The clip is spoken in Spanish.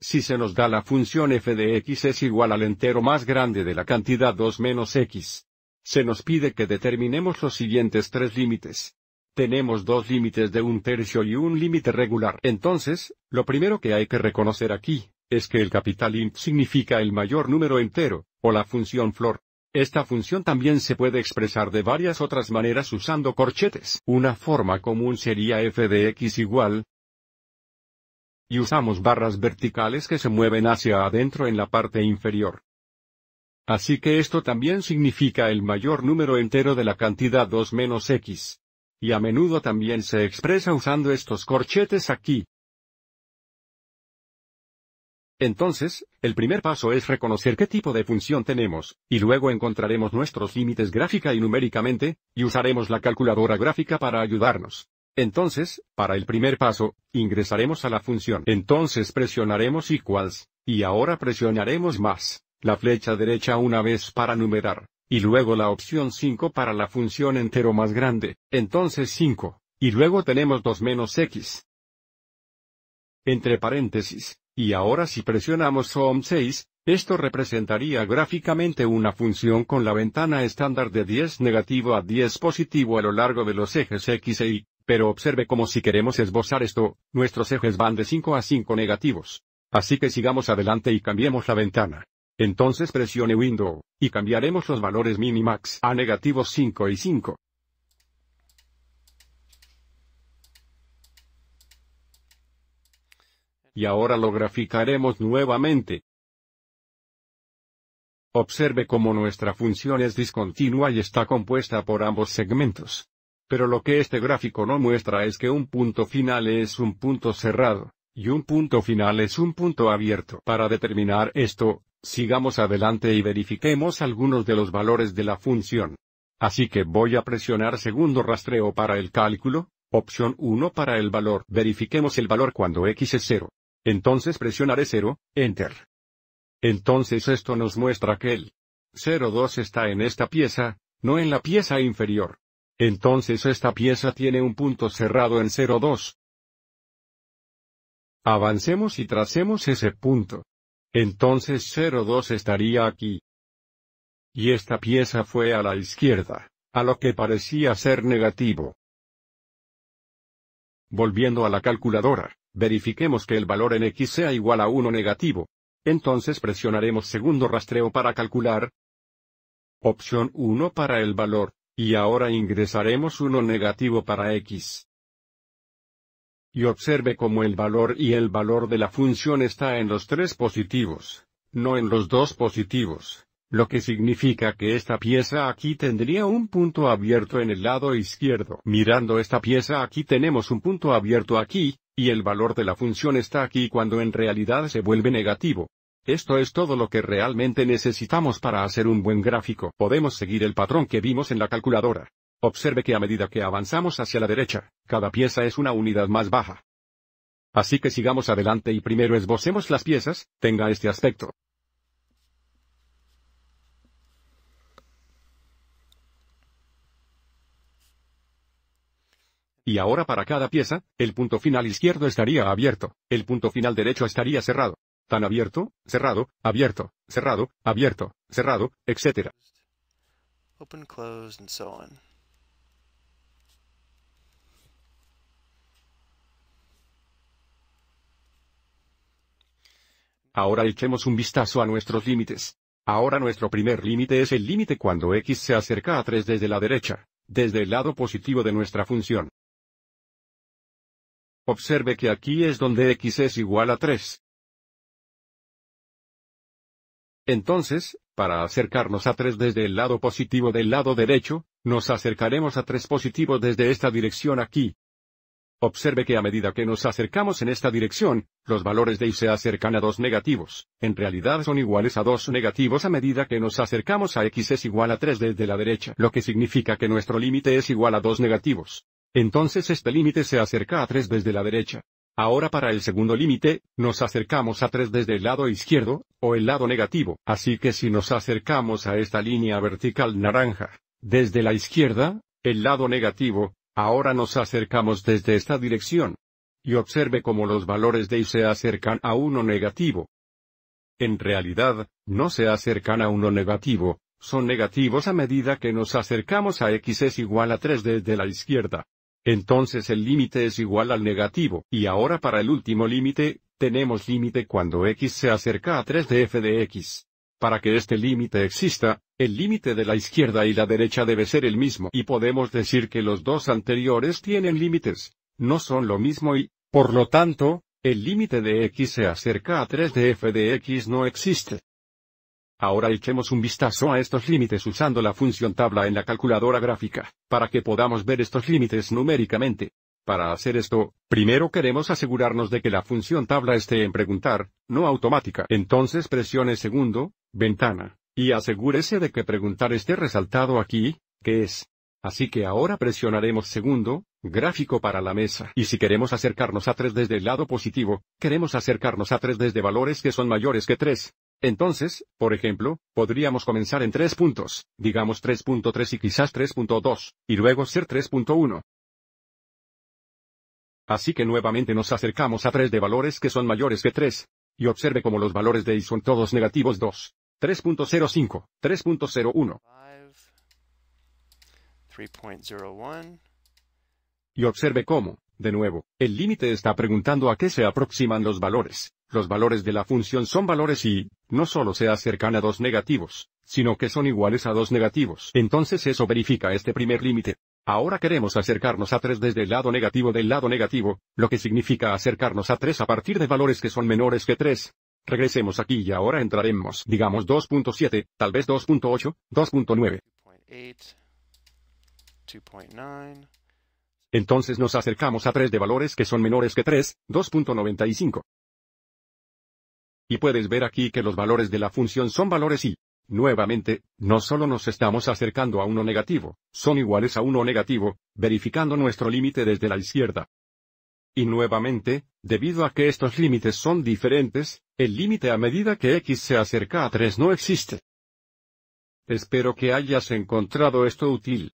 si se nos da la función f de x es igual al entero más grande de la cantidad 2 menos x. Se nos pide que determinemos los siguientes tres límites. Tenemos dos límites de un tercio y un límite regular. Entonces, lo primero que hay que reconocer aquí, es que el capital int significa el mayor número entero, o la función flor. Esta función también se puede expresar de varias otras maneras usando corchetes. Una forma común sería f de x igual, y usamos barras verticales que se mueven hacia adentro en la parte inferior. Así que esto también significa el mayor número entero de la cantidad 2 menos x. Y a menudo también se expresa usando estos corchetes aquí. Entonces, el primer paso es reconocer qué tipo de función tenemos, y luego encontraremos nuestros límites gráfica y numéricamente, y usaremos la calculadora gráfica para ayudarnos. Entonces, para el primer paso, ingresaremos a la función. Entonces presionaremos equals, y ahora presionaremos más, la flecha derecha una vez para numerar, y luego la opción 5 para la función entero más grande, entonces 5, y luego tenemos 2 menos x. Entre paréntesis, y ahora si presionamos som 6, esto representaría gráficamente una función con la ventana estándar de 10 negativo a 10 positivo a lo largo de los ejes x e y pero observe cómo si queremos esbozar esto, nuestros ejes van de 5 a 5 negativos. Así que sigamos adelante y cambiemos la ventana. Entonces presione Window, y cambiaremos los valores minimax a negativos 5 y 5. Y ahora lo graficaremos nuevamente. Observe cómo nuestra función es discontinua y está compuesta por ambos segmentos. Pero lo que este gráfico no muestra es que un punto final es un punto cerrado, y un punto final es un punto abierto. Para determinar esto, sigamos adelante y verifiquemos algunos de los valores de la función. Así que voy a presionar segundo rastreo para el cálculo, opción 1 para el valor. Verifiquemos el valor cuando x es 0. Entonces presionaré 0, enter. Entonces esto nos muestra que el 02 está en esta pieza, no en la pieza inferior. Entonces esta pieza tiene un punto cerrado en 0,2. Avancemos y tracemos ese punto. Entonces 0,2 estaría aquí. Y esta pieza fue a la izquierda, a lo que parecía ser negativo. Volviendo a la calculadora, verifiquemos que el valor en x sea igual a 1 negativo. Entonces presionaremos segundo rastreo para calcular. Opción 1 para el valor y ahora ingresaremos uno negativo para x. Y observe cómo el valor y el valor de la función está en los tres positivos, no en los dos positivos, lo que significa que esta pieza aquí tendría un punto abierto en el lado izquierdo. Mirando esta pieza aquí tenemos un punto abierto aquí, y el valor de la función está aquí cuando en realidad se vuelve negativo. Esto es todo lo que realmente necesitamos para hacer un buen gráfico. Podemos seguir el patrón que vimos en la calculadora. Observe que a medida que avanzamos hacia la derecha, cada pieza es una unidad más baja. Así que sigamos adelante y primero esbocemos las piezas, tenga este aspecto. Y ahora para cada pieza, el punto final izquierdo estaría abierto, el punto final derecho estaría cerrado tan abierto, cerrado, abierto, cerrado, abierto, cerrado, etc. Ahora echemos un vistazo a nuestros límites. Ahora nuestro primer límite es el límite cuando x se acerca a 3 desde la derecha, desde el lado positivo de nuestra función. Observe que aquí es donde x es igual a 3. Entonces, para acercarnos a 3 desde el lado positivo del lado derecho, nos acercaremos a 3 positivo desde esta dirección aquí. Observe que a medida que nos acercamos en esta dirección, los valores de y se acercan a 2 negativos, en realidad son iguales a 2 negativos a medida que nos acercamos a X es igual a 3 desde la derecha, lo que significa que nuestro límite es igual a 2 negativos. Entonces este límite se acerca a 3 desde la derecha. Ahora para el segundo límite, nos acercamos a 3 desde el lado izquierdo, o el lado negativo, así que si nos acercamos a esta línea vertical naranja, desde la izquierda, el lado negativo, ahora nos acercamos desde esta dirección. Y observe cómo los valores de y se acercan a uno negativo. En realidad, no se acercan a uno negativo, son negativos a medida que nos acercamos a x es igual a 3 desde la izquierda. Entonces el límite es igual al negativo. Y ahora para el último límite, tenemos límite cuando x se acerca a 3 de f de x. Para que este límite exista, el límite de la izquierda y la derecha debe ser el mismo y podemos decir que los dos anteriores tienen límites. No son lo mismo y, por lo tanto, el límite de x se acerca a 3 de f de x no existe. Ahora echemos un vistazo a estos límites usando la función tabla en la calculadora gráfica, para que podamos ver estos límites numéricamente. Para hacer esto, primero queremos asegurarnos de que la función tabla esté en preguntar, no automática. Entonces presione segundo, ventana, y asegúrese de que preguntar esté resaltado aquí, que es. Así que ahora presionaremos segundo, gráfico para la mesa. Y si queremos acercarnos a 3 desde el lado positivo, queremos acercarnos a 3 desde valores que son mayores que 3. Entonces, por ejemplo, podríamos comenzar en tres puntos, digamos 3.3 y quizás 3.2, y luego ser 3.1. Así que nuevamente nos acercamos a 3 de valores que son mayores que 3. Y observe cómo los valores de I son todos negativos 2. 3.05, 3.01. Y observe cómo, de nuevo, el límite está preguntando a qué se aproximan los valores. Los valores de la función son valores y, no solo se acercan a dos negativos, sino que son iguales a dos negativos. Entonces eso verifica este primer límite. Ahora queremos acercarnos a tres desde el lado negativo del lado negativo, lo que significa acercarnos a tres a partir de valores que son menores que tres. Regresemos aquí y ahora entraremos, digamos 2.7, tal vez 2.8, 2.9. Entonces nos acercamos a tres de valores que son menores que 3, 2.95. Y puedes ver aquí que los valores de la función son valores y, nuevamente, no solo nos estamos acercando a uno negativo, son iguales a uno negativo, verificando nuestro límite desde la izquierda. Y nuevamente, debido a que estos límites son diferentes, el límite a medida que x se acerca a 3 no existe. Espero que hayas encontrado esto útil.